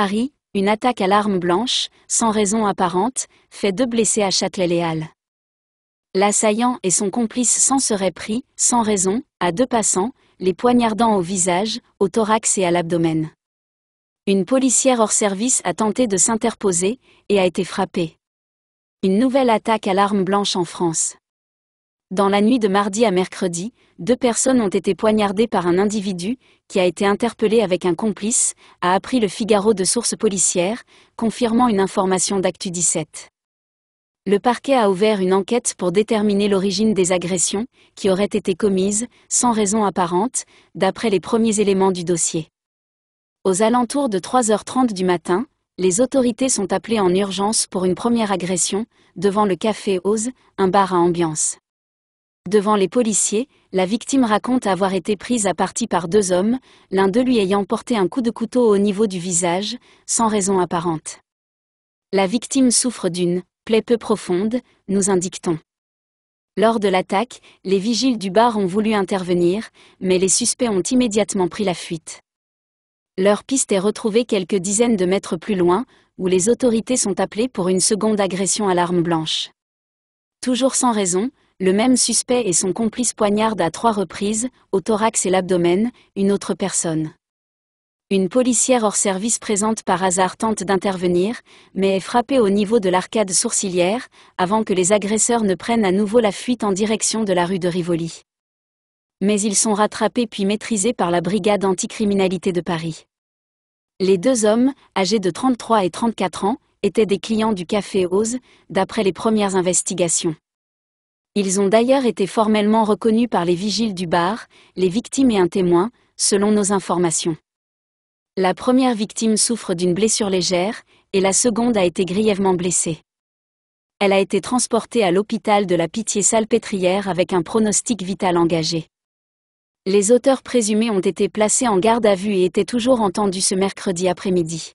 Paris, une attaque à l'arme blanche, sans raison apparente, fait deux blessés à châtelet Halles. L'assaillant et son complice s'en seraient pris, sans raison, à deux passants, les poignardant au visage, au thorax et à l'abdomen. Une policière hors service a tenté de s'interposer, et a été frappée. Une nouvelle attaque à l'arme blanche en France. Dans la nuit de mardi à mercredi, deux personnes ont été poignardées par un individu, qui a été interpellé avec un complice, a appris le Figaro de sources policières, confirmant une information d'Actu 17. Le parquet a ouvert une enquête pour déterminer l'origine des agressions, qui auraient été commises, sans raison apparente, d'après les premiers éléments du dossier. Aux alentours de 3h30 du matin, les autorités sont appelées en urgence pour une première agression, devant le Café Ose, un bar à ambiance. Devant les policiers, la victime raconte avoir été prise à partie par deux hommes, l'un d'eux lui ayant porté un coup de couteau au niveau du visage, sans raison apparente. La victime souffre d'une plaie peu profonde, nous indique Lors de l'attaque, les vigiles du bar ont voulu intervenir, mais les suspects ont immédiatement pris la fuite. Leur piste est retrouvée quelques dizaines de mètres plus loin, où les autorités sont appelées pour une seconde agression à l'arme blanche. Toujours sans raison, le même suspect et son complice poignardent à trois reprises, au thorax et l'abdomen, une autre personne. Une policière hors service présente par hasard tente d'intervenir, mais est frappée au niveau de l'arcade sourcilière, avant que les agresseurs ne prennent à nouveau la fuite en direction de la rue de Rivoli. Mais ils sont rattrapés puis maîtrisés par la brigade anticriminalité de Paris. Les deux hommes, âgés de 33 et 34 ans, étaient des clients du café Ose, d'après les premières investigations. Ils ont d'ailleurs été formellement reconnus par les vigiles du bar, les victimes et un témoin, selon nos informations. La première victime souffre d'une blessure légère, et la seconde a été grièvement blessée. Elle a été transportée à l'hôpital de la Pitié-Salpêtrière avec un pronostic vital engagé. Les auteurs présumés ont été placés en garde à vue et étaient toujours entendus ce mercredi après-midi.